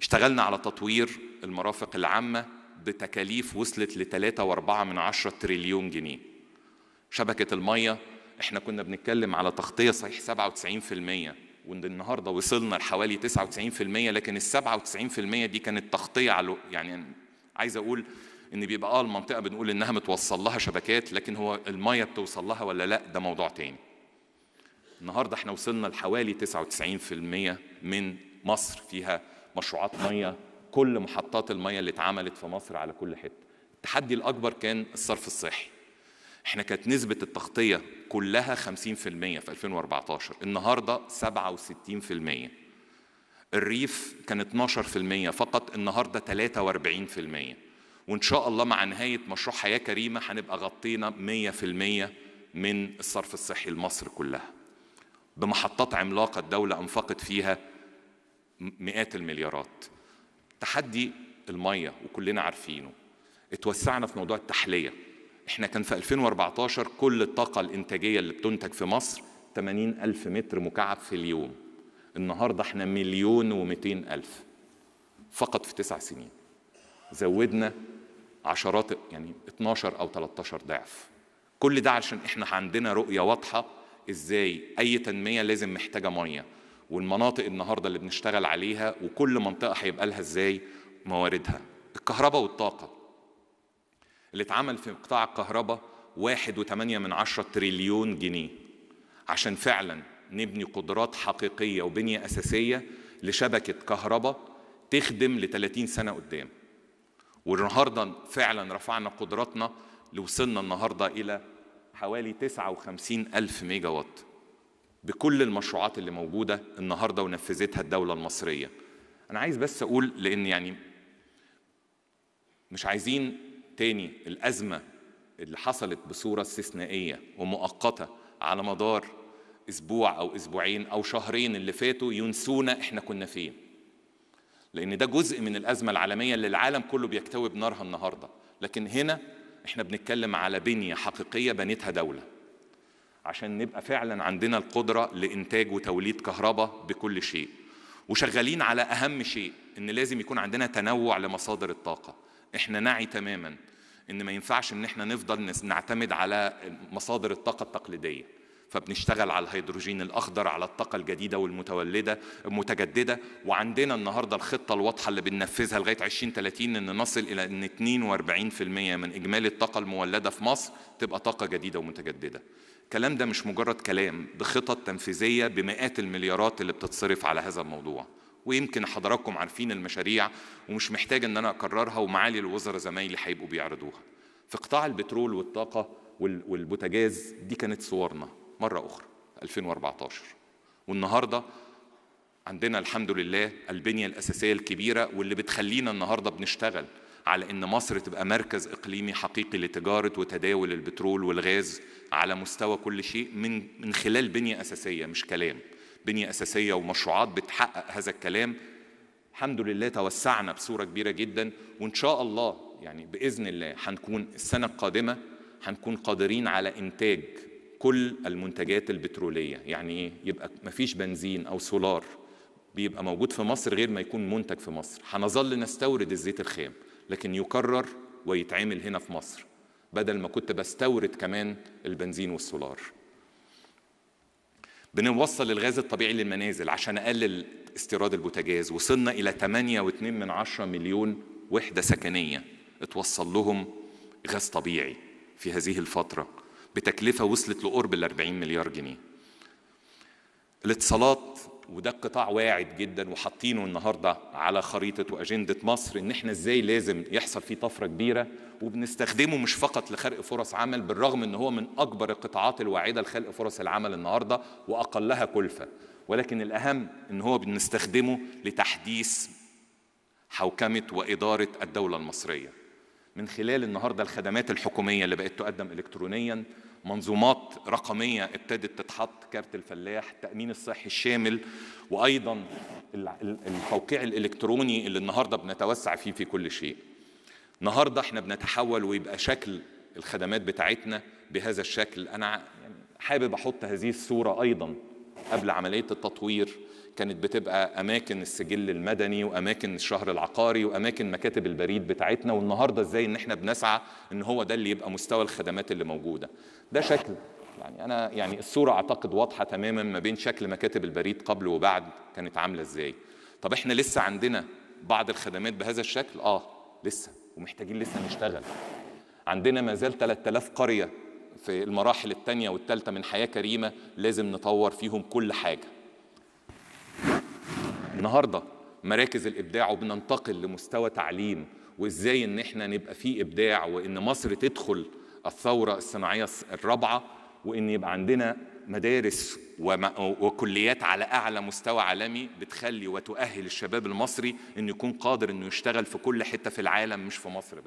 اشتغلنا على تطوير المرافق العامة بتكاليف وصلت ل 3.4 من عشرة تريليون جنيه شبكة المية احنا كنا بنتكلم على تغطية صحيح 97% والنهارده وصلنا لحوالي 99% لكن ال 97% دي كانت تغطية على يعني عايز اقول ان بيبقى اه المنطقه بنقول انها متوصل لها شبكات لكن هو الميه بتوصل لها ولا لا ده موضوع تاني النهارده احنا وصلنا لحوالي 99% من مصر فيها مشروعات ميه كل محطات الميه اللي اتعملت في مصر على كل حته التحدي الاكبر كان الصرف الصحي احنا كانت نسبة التغطية كلها 50% في 2014 النهاردة 67% الريف كان 12% فقط النهاردة 43% وإن شاء الله مع نهاية مشروع حياة كريمة هنبقى غطينا 100% من الصرف الصحي لمصر كلها بمحطات عملاقة الدولة أنفقت فيها مئات المليارات تحدي المية وكلنا عارفينه اتوسعنا في موضوع التحلية احنا كان في 2014 كل الطاقة الإنتاجية اللي بتنتج في مصر 80 ألف متر مكعب في اليوم النهاردة احنا مليون ومئتين ألف فقط في تسع سنين زودنا عشرات يعني 12 أو 13 ضعف كل ده عشان احنا عندنا رؤية واضحة ازاي اي تنمية لازم محتاجة مية والمناطق النهارده اللي بنشتغل عليها وكل منطقه هيبقى لها ازاي مواردها الكهرباء والطاقه اللي اتعمل في قطاع الكهرباء 1.8 من عشرة تريليون جنيه عشان فعلا نبني قدرات حقيقيه وبنيه اساسيه لشبكه كهرباء تخدم ل 30 سنه قدام والنهارده فعلا رفعنا قدراتنا لوصلنا النهارده الى حوالي وخمسين ألف ميجا وات بكل المشروعات اللي موجوده النهارده ونفذتها الدوله المصريه انا عايز بس اقول لان يعني مش عايزين تاني الازمه اللي حصلت بصوره استثنائيه ومؤقته على مدار اسبوع او اسبوعين او شهرين اللي فاتوا ينسونا احنا كنا فين لان ده جزء من الازمه العالميه اللي العالم كله بيكتوي بنارها النهارده لكن هنا احنا بنتكلم على بنيه حقيقيه بنتها دوله عشان نبقى فعلا عندنا القدرة لإنتاج وتوليد كهرباء بكل شيء وشغالين على أهم شيء إن لازم يكون عندنا تنوع لمصادر الطاقة إحنا نعي تماما إن ما ينفعش إن إحنا نفضل نعتمد على مصادر الطاقة التقليدية فبنشتغل على الهيدروجين الأخضر على الطاقة الجديدة والمتولدة المتجددة وعندنا النهاردة الخطة الواضحة اللي بننفذها لغاية 2030 إن نصل إلى إن 42% من إجمالي الطاقة المولدة في مصر تبقى طاقة جديدة ومتجددة الكلام ده مش مجرد كلام بخطط تنفيذيه بمئات المليارات اللي بتتصرف على هذا الموضوع ويمكن حضراتكم عارفين المشاريع ومش محتاج ان انا اكررها ومعالي الوزراء زمايلي هيبقوا بيعرضوها في قطاع البترول والطاقه والبوتاجاز دي كانت صورنا مره اخرى 2014 والنهارده عندنا الحمد لله البنيه الاساسيه الكبيره واللي بتخلينا النهارده بنشتغل على ان مصر تبقى مركز اقليمي حقيقي لتجاره وتداول البترول والغاز على مستوى كل شيء من من خلال بنيه اساسيه مش كلام بنيه اساسيه ومشروعات بتحقق هذا الكلام الحمد لله توسعنا بصوره كبيره جدا وان شاء الله يعني باذن الله هنكون السنه القادمه هنكون قادرين على انتاج كل المنتجات البتروليه يعني ايه يبقى فيش بنزين او سولار بيبقى موجود في مصر غير ما يكون منتج في مصر هنظل نستورد الزيت الخام لكن يكرر ويتعمل هنا في مصر بدل ما كنت بستورد كمان البنزين والسولار بنوصل الغاز الطبيعي للمنازل عشان اقلل استيراد البوتاجاز وصلنا الى 8.2 من عشرة مليون وحده سكنيه اتوصل لهم غاز طبيعي في هذه الفتره بتكلفه وصلت لقرب ال 40 مليار جنيه الاتصالات وده قطاع واعد جدا وحاطينه النهارده على خريطه واجنده مصر ان احنا ازاي لازم يحصل فيه طفره كبيره وبنستخدمه مش فقط لخلق فرص عمل بالرغم ان هو من اكبر القطاعات الواعده لخلق فرص العمل النهارده واقلها كلفه ولكن الاهم ان هو بنستخدمه لتحديث حوكمه واداره الدوله المصريه من خلال النهارده الخدمات الحكوميه اللي بقت تقدم الكترونيا منظومات رقمية ابتدت تتحط كارت الفلاح التأمين الصحي الشامل وأيضا التوقيع الإلكتروني اللي النهاردة بنتوسع فيه في كل شيء النهاردة احنا بنتحول ويبقى شكل الخدمات بتاعتنا بهذا الشكل أنا يعني حابب أحط هذه الصورة أيضا قبل عملية التطوير كانت بتبقى أماكن السجل المدني وأماكن الشهر العقاري وأماكن مكاتب البريد بتاعتنا والنهاردة إزاي إن إحنا بنسعى إن هو ده اللي يبقى مستوى الخدمات اللي موجودة ده شكل يعني أنا يعني الصورة أعتقد واضحة تماما ما بين شكل مكاتب البريد قبل وبعد كانت عاملة إزاي طب إحنا لسه عندنا بعض الخدمات بهذا الشكل آه لسه ومحتاجين لسه نشتغل عندنا ما زال 3000 قرية في المراحل التانية والتالتة من حياة كريمة لازم نطور فيهم كل حاجة النهاردة مراكز الإبداع وبننتقل لمستوى تعليم وإزاي إن إحنا نبقى فيه إبداع وإن مصر تدخل الثورة الصناعية الرابعة وإن يبقى عندنا مدارس وكليات على أعلى مستوى عالمي بتخلي وتؤهل الشباب المصري إنه يكون قادر إنه يشتغل في كل حتة في العالم مش في مصر بس.